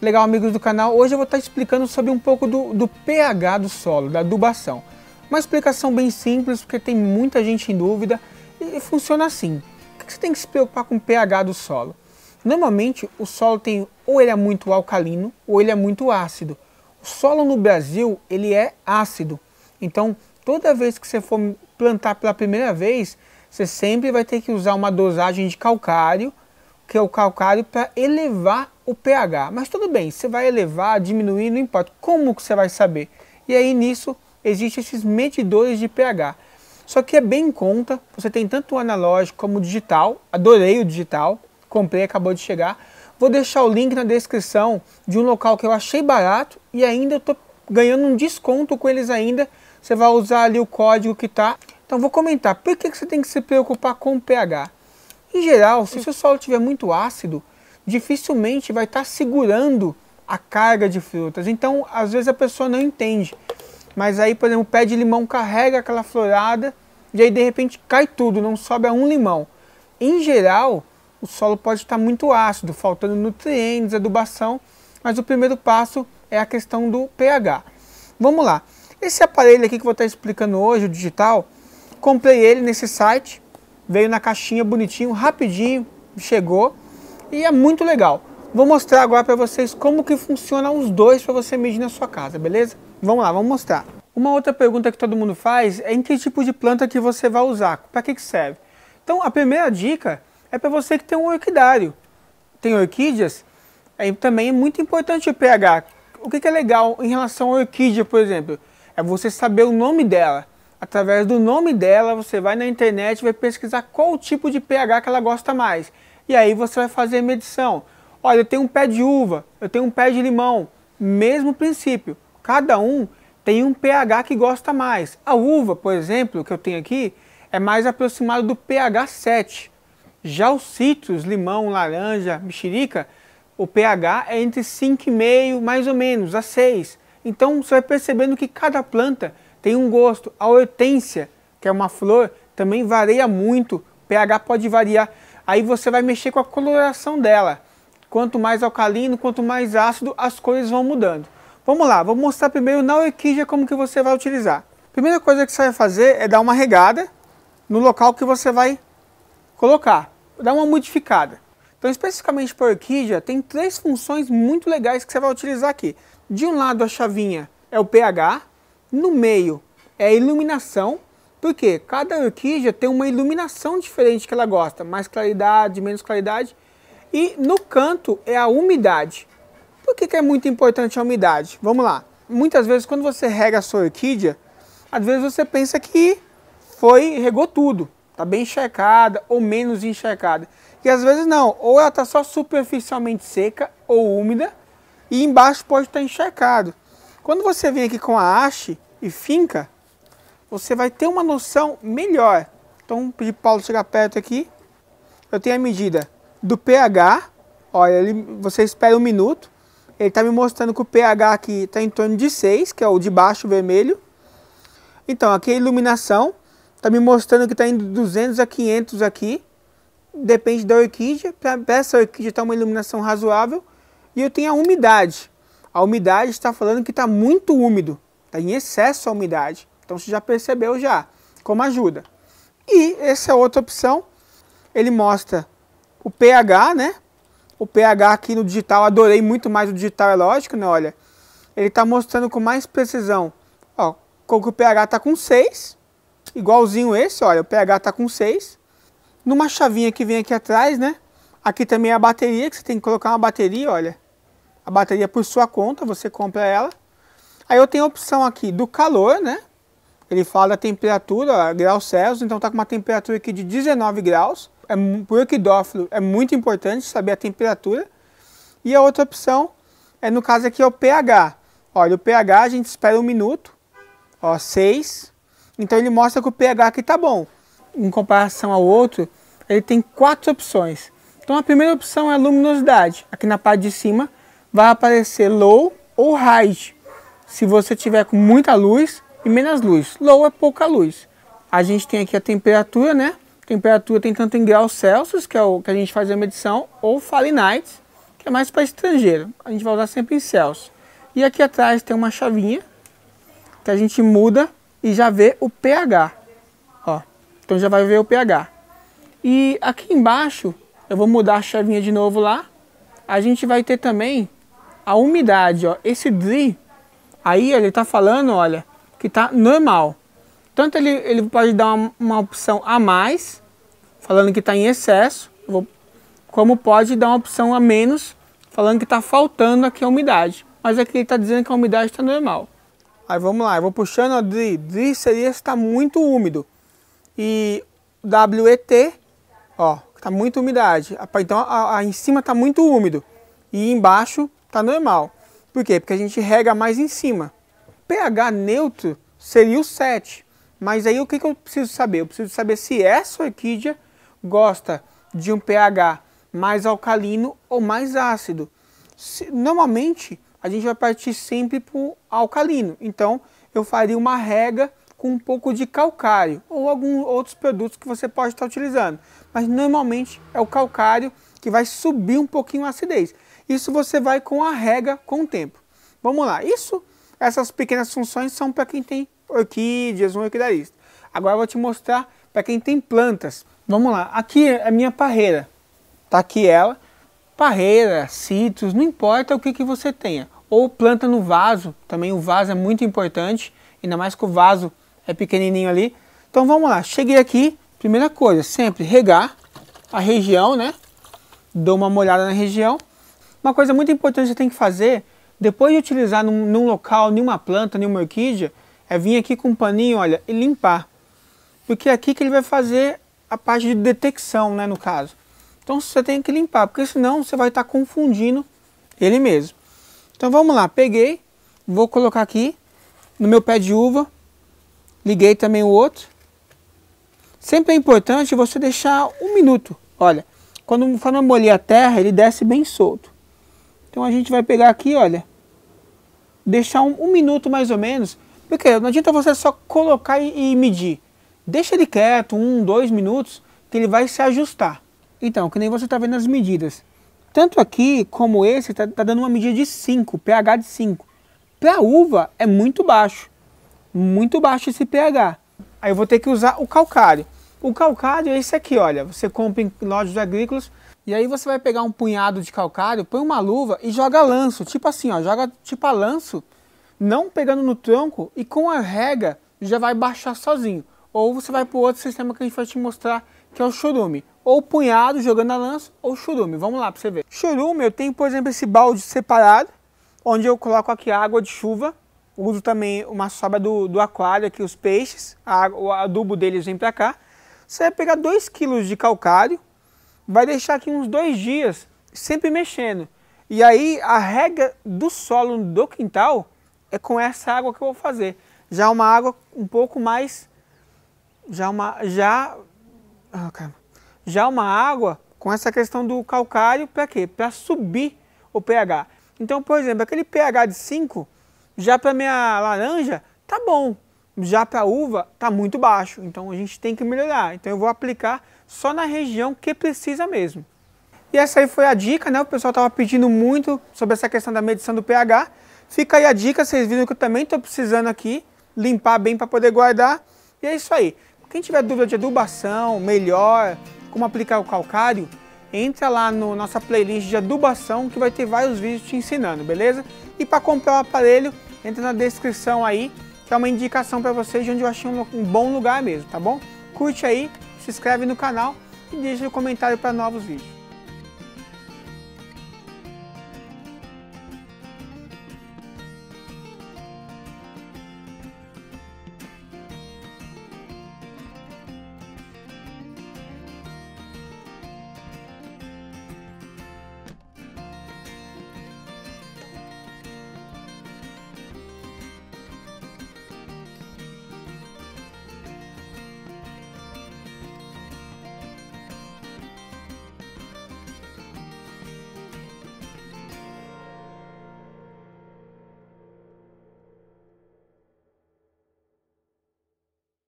Legal, amigos do canal, hoje eu vou estar explicando sobre um pouco do, do pH do solo, da adubação. Uma explicação bem simples, porque tem muita gente em dúvida, e funciona assim. O que você tem que se preocupar com o pH do solo? Normalmente, o solo tem ou ele é muito alcalino ou ele é muito ácido. O solo no Brasil, ele é ácido. Então, toda vez que você for plantar pela primeira vez, você sempre vai ter que usar uma dosagem de calcário, que é o calcário para elevar o pH. Mas tudo bem, você vai elevar, diminuir, não importa. Como que você vai saber? E aí nisso existem esses medidores de pH. Só que é bem em conta, você tem tanto o analógico como o digital. Adorei o digital, comprei, acabou de chegar. Vou deixar o link na descrição de um local que eu achei barato e ainda estou ganhando um desconto com eles ainda. Você vai usar ali o código que está. Então vou comentar, por que, que você tem que se preocupar com o pH? Em geral, se o hum. seu solo estiver muito ácido, dificilmente vai estar tá segurando a carga de frutas. Então, às vezes a pessoa não entende. Mas aí, por exemplo, o pé de limão carrega aquela florada e aí de repente cai tudo, não sobe a um limão. Em geral, o solo pode estar tá muito ácido, faltando nutrientes, adubação, mas o primeiro passo é a questão do pH. Vamos lá. Esse aparelho aqui que vou estar tá explicando hoje, o digital, comprei ele nesse site, veio na caixinha bonitinho, rapidinho, chegou e é muito legal. Vou mostrar agora para vocês como que funciona os dois para você medir na sua casa, beleza? Vamos lá, vamos mostrar. Uma outra pergunta que todo mundo faz é em que tipo de planta que você vai usar, para que, que serve? Então a primeira dica é para você que tem um orquidário, tem orquídeas, é, também é muito importante o pH. O que, que é legal em relação à orquídea, por exemplo? É você saber o nome dela. Através do nome dela, você vai na internet e vai pesquisar qual o tipo de pH que ela gosta mais. E aí você vai fazer a medição. Olha, eu tenho um pé de uva, eu tenho um pé de limão. Mesmo princípio. Cada um tem um pH que gosta mais. A uva, por exemplo, que eu tenho aqui, é mais aproximado do pH 7. Já os cítrus, limão, laranja, mexerica, o pH é entre 5,5 mais ou menos a 6. Então você vai percebendo que cada planta tem um gosto. A hortênsia, que é uma flor, também varia muito. O pH pode variar aí você vai mexer com a coloração dela. Quanto mais alcalino, quanto mais ácido, as cores vão mudando. Vamos lá, vou mostrar primeiro na orquídea como que você vai utilizar. Primeira coisa que você vai fazer é dar uma regada no local que você vai colocar, dar uma modificada. Então, especificamente para orquídea, tem três funções muito legais que você vai utilizar aqui. De um lado, a chavinha é o pH, no meio é a iluminação porque cada orquídea tem uma iluminação diferente que ela gosta, mais claridade, menos claridade. E no canto é a umidade. Por que, que é muito importante a umidade? Vamos lá. Muitas vezes quando você rega a sua orquídea, às vezes você pensa que foi, regou tudo. Está bem encharcada ou menos encharcada. E às vezes não, ou ela está só superficialmente seca ou úmida e embaixo pode estar tá encharcado. Quando você vem aqui com a haste e finca, você vai ter uma noção melhor. Então, pedir para Paulo chegar perto aqui. Eu tenho a medida do pH. Olha, ele, você espera um minuto. Ele está me mostrando que o pH aqui está em torno de 6, que é o de baixo vermelho. Então, aqui a iluminação está me mostrando que está indo de 200 a 500 aqui. Depende da orquídea. Para essa orquídea está uma iluminação razoável. E eu tenho a umidade. A umidade está falando que está muito úmido. Está em excesso a umidade. Então você já percebeu já como ajuda. E essa é outra opção. Ele mostra o pH, né? O pH aqui no digital, adorei muito mais o digital, é lógico, né? Olha, ele está mostrando com mais precisão. Ó, o pH está com 6, igualzinho esse, olha, o pH está com 6. Numa chavinha que vem aqui atrás, né? Aqui também é a bateria, que você tem que colocar uma bateria, olha. A bateria por sua conta, você compra ela. Aí eu tenho a opção aqui do calor, né? ele fala da temperatura, graus Celsius, então está com uma temperatura aqui de 19 graus. É, para o equidófilo é muito importante saber a temperatura. E a outra opção é, no caso aqui, é o pH. Olha, o pH a gente espera um minuto, ó, 6. Então ele mostra que o pH aqui está bom. Em comparação ao outro, ele tem quatro opções. Então a primeira opção é a luminosidade. Aqui na parte de cima vai aparecer low ou high. Se você tiver com muita luz, e menos luz. Low é pouca luz. A gente tem aqui a temperatura, né? Temperatura tem tanto em graus Celsius, que é o que a gente faz a medição, ou Fahrenheit, que é mais para estrangeiro. A gente vai usar sempre em Celsius. E aqui atrás tem uma chavinha que a gente muda e já vê o pH. Ó, então já vai ver o pH. E aqui embaixo, eu vou mudar a chavinha de novo lá. A gente vai ter também a umidade, ó. Esse DRI, aí ele tá falando, olha, que está normal. Tanto ele, ele pode dar uma, uma opção a mais, falando que está em excesso, vou, como pode dar uma opção a menos, falando que está faltando aqui a umidade. Mas aqui ele está dizendo que a umidade está normal. Aí vamos lá, eu vou puxando a DRI. DRI seria está muito úmido. E WET, ó, está muita umidade. Então a, a em cima está muito úmido. E embaixo está normal. Por quê? Porque a gente rega mais em cima pH neutro seria o 7. Mas aí o que, que eu preciso saber? Eu preciso saber se essa orquídea gosta de um pH mais alcalino ou mais ácido. Se, normalmente a gente vai partir sempre para o alcalino. Então eu faria uma rega com um pouco de calcário ou alguns outros produtos que você pode estar utilizando. Mas normalmente é o calcário que vai subir um pouquinho a acidez. Isso você vai com a rega com o tempo. Vamos lá, isso essas pequenas funções são para quem tem orquídeas, um orquidarista. Agora eu vou te mostrar para quem tem plantas. Vamos lá, aqui é a minha parreira. Tá aqui ela. Parreira, cítrus, não importa o que, que você tenha. Ou planta no vaso, também o vaso é muito importante, ainda mais que o vaso é pequenininho ali. Então vamos lá, cheguei aqui, primeira coisa, sempre regar a região, né? Dou uma molhada na região. Uma coisa muito importante que você tem que fazer depois de utilizar num, num local, nenhuma planta, nenhuma orquídea, é vir aqui com um paninho, olha, e limpar. Porque é aqui que ele vai fazer a parte de detecção, né, no caso. Então você tem que limpar, porque senão você vai estar tá confundindo ele mesmo. Então vamos lá, peguei, vou colocar aqui no meu pé de uva, liguei também o outro. Sempre é importante você deixar um minuto. Olha, quando for molhar a terra, ele desce bem solto. Então a gente vai pegar aqui, olha, deixar um, um, minuto mais ou menos, porque não adianta você só colocar e, e medir. Deixa ele quieto, um, dois minutos, que ele vai se ajustar. Então, que nem você está vendo as medidas. Tanto aqui como esse está tá dando uma medida de 5, pH de 5. Para uva é muito baixo, muito baixo esse pH. Aí eu vou ter que usar o calcário. O calcário é esse aqui, olha, você compra em lojas agrícolas, e aí você vai pegar um punhado de calcário, põe uma luva e joga lanço, tipo assim, ó, joga tipo a lanço, não pegando no tronco e com a rega já vai baixar sozinho. Ou você vai para o outro sistema que a gente vai te mostrar, que é o churume. Ou punhado jogando a lanço ou churume. Vamos lá para você ver. Churume, eu tenho, por exemplo, esse balde separado, onde eu coloco aqui água de chuva. Uso também uma sobra do, do aquário aqui, os peixes. A, o adubo deles vem para cá. Você vai pegar 2 kg de calcário, vai deixar aqui uns dois dias sempre mexendo. E aí a rega do solo do quintal é com essa água que eu vou fazer. Já uma água um pouco mais, já uma, já, ah, já uma água com essa questão do calcário para quê? Para subir o pH. Então, por exemplo, aquele pH de 5, já para minha laranja, tá bom. Já para uva está muito baixo, então a gente tem que melhorar. Então eu vou aplicar só na região que precisa mesmo. E essa aí foi a dica, né? O pessoal estava pedindo muito sobre essa questão da medição do pH. Fica aí a dica, vocês viram que eu também estou precisando aqui limpar bem para poder guardar. E é isso aí. Quem tiver dúvida de adubação, melhor, como aplicar o calcário, entra lá na no nossa playlist de adubação que vai ter vários vídeos te ensinando, beleza? E para comprar o aparelho, entra na descrição aí que então, é uma indicação para vocês de onde eu achei um, um bom lugar mesmo, tá bom? Curte aí, se inscreve no canal e deixa o um comentário para novos vídeos.